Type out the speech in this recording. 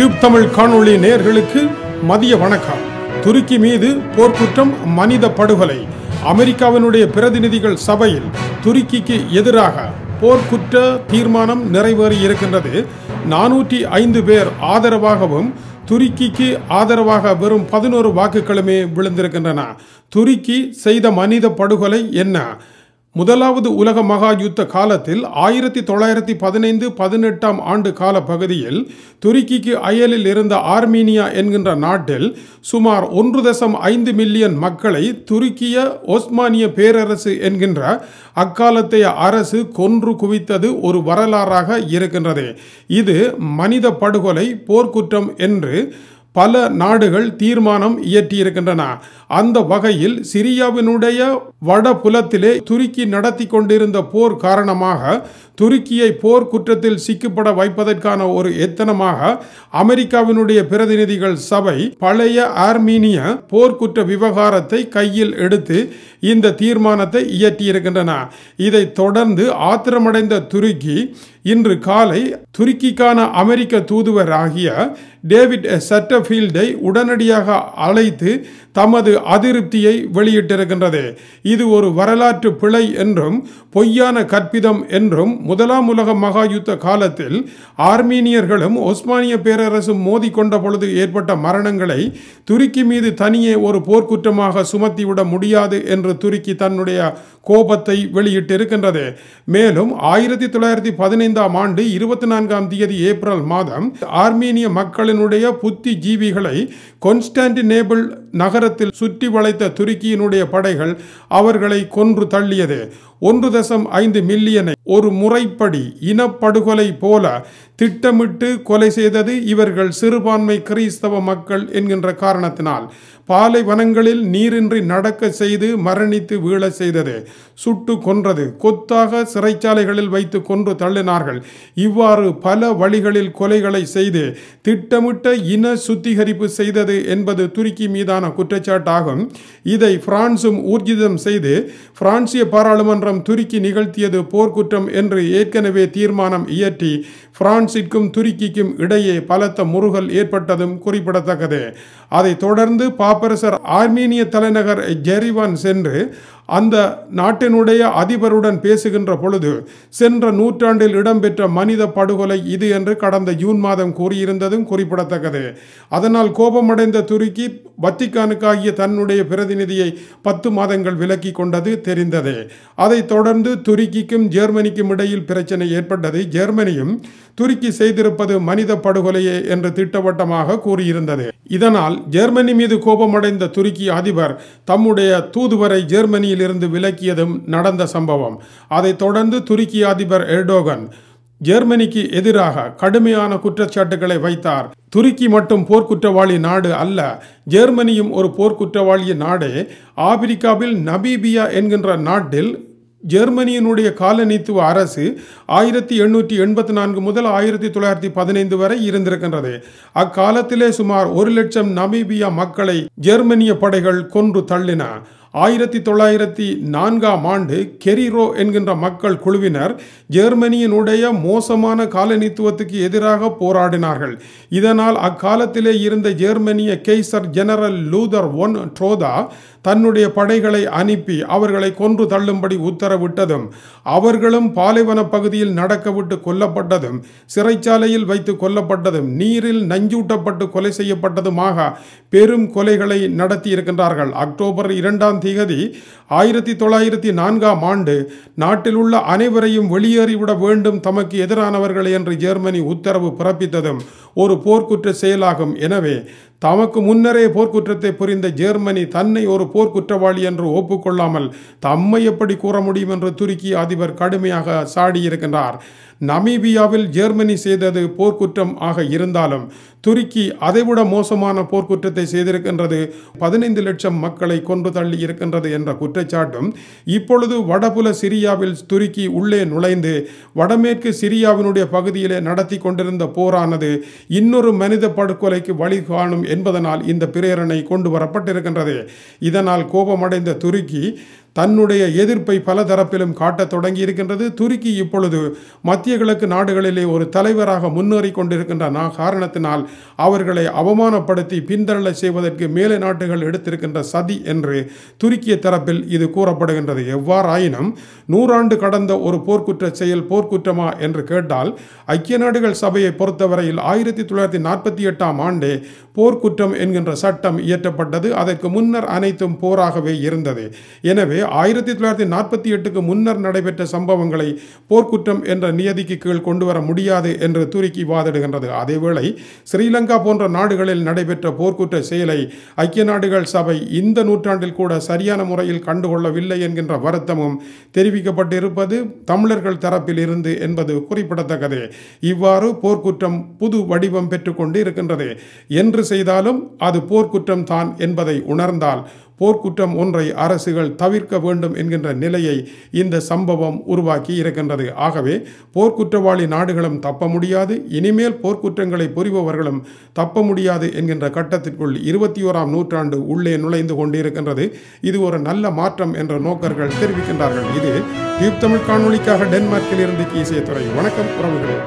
cube Tamil காணொளி நேர்களுக்கு மதிய வணக்கம் துருக்கி மீது போர்க்குற்றம் மனித படுகொலை அமெரிக்காவினுடைய பிரதிநிதிகள் சபையில் துருக்கிக்கு எதிராக போர்க்குற்ற தீர்மானம் நிறைவேறி இருக்கின்றது நானூற்றி ஐந்து பேர் ஆதரவாகவும் துருக்கிக்கு ஆதரவாக வெறும் பதினோரு வாக்குகளுமே விழுந்திருக்கின்றன துருக்கி செய்த மனித படுகொலை என்ன முதலாவது உலக மகா யுத்த காலத்தில் ஆயிரத்தி தொள்ளாயிரத்தி பதினைந்து பதினெட்டாம் ஆண்டு கால பகுதியில் துருக்கிக்கு அயலில் இருந்த ஆர்மீனியா என்கின்ற நாட்டில் சுமார் ஒன்று தசம் ஐந்து மில்லியன் மக்களை துருக்கிய ஒஸ்மானிய பேரரசு என்கின்ற அக்காலத்தைய அரசு கொன்று குவித்தது ஒரு வரலாறாக இருக்கின்றது இது மனித படுகொலை போர்க்குற்றம் என்று பல நாடுகள் தீர்மானம் இயற்றியிருக்கின்றன அந்த வகையில் சிரியாவினுடைய வடபுலத்திலே துருக்கி நடத்தி கொண்டிருந்த போர் காரணமாக துருக்கியை போர் குற்றத்தில் சிக்கப்பட வைப்பதற்கான ஒரு எத்தனமாக அமெரிக்காவினுடைய பிரதிநிதிகள் சபை பழைய ஆர்மீனிய போர்க்குற்ற விவகாரத்தை கையில் எடுத்து இந்த தீர்மானத்தை இயற்றியிருக்கின்றன இதை தொடர்ந்து ஆத்திரமடைந்த துருக்கி இன்று காலை துருக்கிக்கான அமெரிக்க தூதுவர் ஆகிய டேவிட் சட்டஃபீல்டை உடனடியாக அழைத்து தமது அதிருப்தியை வெளியிட்டிருக்கின்றது இது ஒரு வரலாற்று பிழை என்றும் பொய்யான கற்பிதம் என்றும் முதலாம் உலக மகா யுத்த காலத்தில் ஆர்மீனியர்களும் ஒஸ்மானிய பேரரசும் மோதி கொண்ட பொழுது ஏற்பட்ட மரணங்களை துருக்கி மீது தனியே ஒரு போர்க்குற்றமாக சுமத்திவிட முடியாது என்று துருக்கி தன்னுடைய கோபத்தை வெளியிட்டிருக்கின்றது மேலும் ஆயிரத்தி தொள்ளாயிரத்தி பதினைந்தாம் ஆண்டு இருபத்தி நான்காம் தேதி ஏப்ரல் மாதம் ஆர்மீனிய மக்களினுடைய புத்தி ஜீவிகளை கொன்ஸ்டாண்டினேபிள் நகர நேரத்தில் சுற்றி வளைத்த துருக்கியினுடைய படைகள் அவர்களை கொன்று தள்ளியது ஒன்று தசம் ஐந்து மில்லியனை ஒரு முறைப்படி இனப்படுகொலை போல திட்டமிட்டு கொலை செய்தது இவர்கள் சிறுபான்மை கிறிஸ்தவ மக்கள் என்கின்ற காரணத்தினால் பாலைவனங்களில் நீரின்றி நடக்க செய்து மரணித்து வீழ செய்தது சுட்டு கொன்றது கொத்தாக சிறைச்சாலைகளில் வைத்து கொன்று தள்ளினார்கள் இவ்வாறு பல வழிகளில் கொலைகளை செய்து திட்டமிட்ட இன சுத்திகரிப்பு செய்தது என்பது துருக்கி மீதான குற்றச்சாட்டாகும் இதை பிரான்சும் ஊர்ஜிதம் செய்து பிரான்சிய பாராளுமன்ற நீதிமன்றம் துருக்கி நிகழ்த்தியது போர்க்குற்றம் என்று ஏற்கனவே தீர்மானம் இயற்றி பிரான்சிற்கும் துருக்கிக்கும் இடையே பலத்த முருகல் ஏற்பட்டதும் குறிப்பிடத்தக்கது அதைத் தொடர்ந்து பாப்பரசர் ஆர்மீனிய தலைநகர் ஜெரிவான் சென்று அந்த நாட்டினுடைய அதிபருடன் பேசுகின்ற பொழுது சென்ற நூற்றாண்டில் இடம்பெற்ற மனித படுகொலை இது என்று கடந்த ஜூன் மாதம் கூறியிருந்ததும் குறிப்பிடத்தக்கது அதனால் கோபமடைந்த துருக்கி வத்திக்கானுக்காகிய தன்னுடைய பிரதிநிதியை பத்து மாதங்கள் விலக்கி கொண்டது தெரிந்தது அதைத் தொடர்ந்து துருக்கிக்கும் ஜெர்மனிக்கும் இடையில் பிரச்சனை ஏற்பட்டது ஜெர்மனியும் துருக்கி செய்திருப்பது மனித படுகொலையே என்று திட்டவட்டமாக கூறியிருந்தது இதனால் ஜெர்மனி மீது கோபமடைந்த துருக்கி அதிபர் தம்முடைய தூதுவரை ஜெர்மனியில் கூட்டணியிலிருந்து விலக்கியதும் நடந்த சம்பவம் அதைத் தொடர்ந்து துருக்கி அதிபர் எர்டோகன் ஜெர்மனிக்கு எதிராக கடுமையான குற்றச்சாட்டுகளை வைத்தார் துருக்கி மட்டும் போர்க்குற்றவாளி நாடு அல்ல ஜெர்மனியும் ஒரு போர்க்குற்றவாளிய நாடே ஆப்பிரிக்காவில் நபீபியா என்கின்ற நாட்டில் ஜெர்மனியினுடைய காலனித்துவ அரசு ஆயிரத்தி எண்ணூற்றி எண்பத்தி நான்கு முதல் ஆயிரத்தி தொள்ளாயிரத்தி பதினைந்து வரை இருந்திருக்கின்றது அக்காலத்திலே சுமார் ஒரு லட்சம் நமீபியா மக்களை ஜெர்மனிய படைகள் கொன்று தள்ளின ஆயிரத்தி தொள்ளாயிரத்தி நான்காம் ஆண்டு கெரிரோ என்கின்ற மக்கள் குழுவினர் ஜெர்மனியினுடைய மோசமான காலனித்துவத்துக்கு எதிராக போராடினார்கள் இதனால் அக்காலத்திலே இருந்த ஜெர்மனிய Kaiser General Lothar von Trotha தன்னுடைய படைகளை அனுப்பி அவர்களை கொன்று தள்ளும்படி உத்தரவிட்டதும் அவர்களும் பாலைவன பகுதியில் நடக்கவிட்டு கொல்லப்பட்டதும் சிறைச்சாலையில் வைத்து கொல்லப்பட்டதும் நீரில் நஞ்சூட்டப்பட்டு கொலை செய்யப்பட்டதுமாக பெரும் கொலைகளை நடத்தி இருக்கின்றார்கள் அக்டோபர் இரண்டாம் ஒன்பதாம் திகதி ஆயிரத்தி தொள்ளாயிரத்தி நான்காம் ஆண்டு நாட்டில் உள்ள அனைவரையும் வெளியேறிவிட வேண்டும் தமக்கு எதிரானவர்கள் என்று ஜெர்மனி உத்தரவு பிறப்பித்ததும் ஒரு போர்க்குற்ற செயலாகும் எனவே தமக்கு முன்னரே போர்க்குற்றத்தை புரிந்த ஜெர்மனி தன்னை ஒரு போர்க்குற்றவாளி என்று ஒப்புக்கொள்ளாமல் தம்மை எப்படி கூற முடியும் என்று துருக்கி அதிபர் கடுமையாக சாடியிருக்கின்றார் நமீபியாவில் ஜெர்மனி செய்தது போர்க்குற்றம் ஆக இருந்தாலும் துருக்கி அதைவிட மோசமான போர்க்குற்றத்தை செய்திருக்கின்றது பதினைந்து லட்சம் மக்களை கொன்று தள்ளி இருக்கின்றது என்ற குற்றச்சாட்டும் இப்பொழுது வடபுல சிரியாவில் துருக்கி உள்ளே நுழைந்து வடமேற்கு சிரியாவினுடைய பகுதியிலே நடத்தி கொண்டிருந்த போரானது இன்னொரு மனித படுகொலைக்கு வழி காணும் என்பதனால் இந்த பிரேரணை கொண்டு வரப்பட்டிருக்கின்றது இதனால் கோபமடைந்த துருக்கி தன்னுடைய எதிர்ப்பை பல தரப்பிலும் காட்டத் தொடங்கி இருக்கின்றது துருக்கி இப்பொழுது மத்திய கிழக்கு நாடுகளிலே ஒரு தலைவராக முன்னேறி கொண்டிருக்கின்ற நான் காரணத்தினால் அவர்களை அவமானப்படுத்தி பின்தள்ள செய்வதற்கு மேலை நாடுகள் எடுத்திருக்கின்ற சதி என்று துருக்கிய தரப்பில் இது கூறப்படுகின்றது எவ்வாறாயினும் நூறாண்டு கடந்த ஒரு போர்க்குற்ற செயல் போர்க்குற்றமா என்று கேட்டால் ஐக்கிய நாடுகள் சபையை பொறுத்தவரையில் ஆயிரத்தி தொள்ளாயிரத்தி நாற்பத்தி எட்டாம் ஆண்டே போர்க்குற்றம் என்கின்ற சட்டம் இயற்றப்பட்டது அதற்கு முன்னர் அனைத்தும் போராகவே இருந்தது எனவே ஆயிரத்தி தொள்ளாயிரத்தி நாற்பத்தி எட்டுக்கு முன்னர் நடைபெற்ற சம்பவங்களை போர்க்குற்றம் என்ற நியதிக்கு கீழ் கொண்டு வர முடியாது என்று துருக்கி வாதிடுகின்றது அதேவேளை ஸ்ரீலங்கா போன்ற நாடுகளில் நடைபெற்ற போர்க்குற்ற செயலை ஐக்கிய நாடுகள் சபை இந்த நூற்றாண்டில் கூட சரியான முறையில் கண்டுகொள்ளவில்லை என்கின்ற வருத்தமும் தெரிவிக்கப்பட்டிருப்பது தமிழர்கள் தரப்பில் இருந்து என்பது குறிப்பிடத்தக்கது இவ்வாறு போர்க்குற்றம் புது வடிவம் பெற்றுக்கொண்டு இருக்கின்றது என்று செய்தாலும் அது போர்க்குற்றம் தான் என்பதை உணர்ந்தால் போர்க்குற்றம் ஒன்றை அரசுகள் தவிர்க்க வேண்டும் என்கின்ற நிலையை இந்த சம்பவம் உருவாக்கி இருக்கின்றது ஆகவே போர்க்குற்றவாளி நாடுகளும் தப்ப முடியாது இனிமேல் போர்க்குற்றங்களை புரிபவர்களும் தப்ப முடியாது என்கின்ற கட்டத்திற்குள் இருபத்தி ஓராம் நூற்றாண்டு உள்ளே நுழைந்து கொண்டிருக்கின்றது இது ஒரு நல்ல மாற்றம் என்ற நோக்கர்கள் தெரிவிக்கின்றார்கள் இது டியூப் தமிழ் காணொலிக்காக டென்மார்க்கில் இருந்து கீசிய துறை வணக்கம் உறவுகளே